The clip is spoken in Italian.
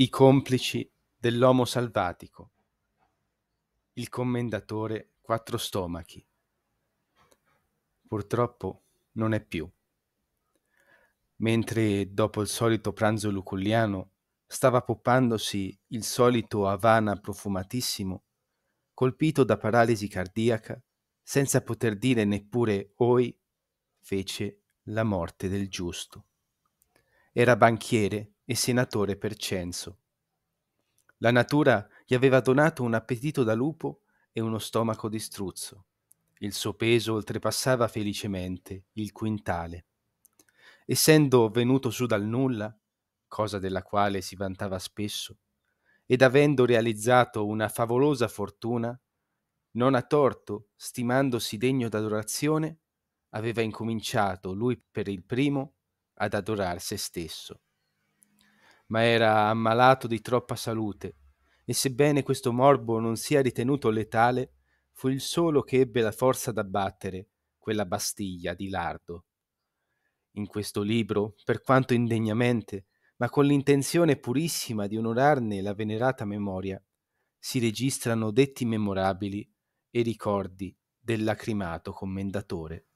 I complici dell'uomo salvatico, il commendatore quattro stomachi. Purtroppo non è più. Mentre dopo il solito pranzo luculliano stava poppandosi il solito avana profumatissimo, colpito da paralisi cardiaca, senza poter dire neppure oi, fece la morte del giusto. Era banchiere e senatore per censo. La natura gli aveva donato un appetito da lupo e uno stomaco di struzzo. Il suo peso oltrepassava felicemente il quintale. Essendo venuto su dal nulla, cosa della quale si vantava spesso, ed avendo realizzato una favolosa fortuna, non a torto, stimandosi degno d'adorazione, aveva incominciato lui per il primo ad adorar se stesso. Ma era ammalato di troppa salute e sebbene questo morbo non sia ritenuto letale, fu il solo che ebbe la forza d'abbattere quella bastiglia di lardo. In questo libro, per quanto indegnamente, ma con l'intenzione purissima di onorarne la venerata memoria, si registrano detti memorabili e ricordi del lacrimato commendatore.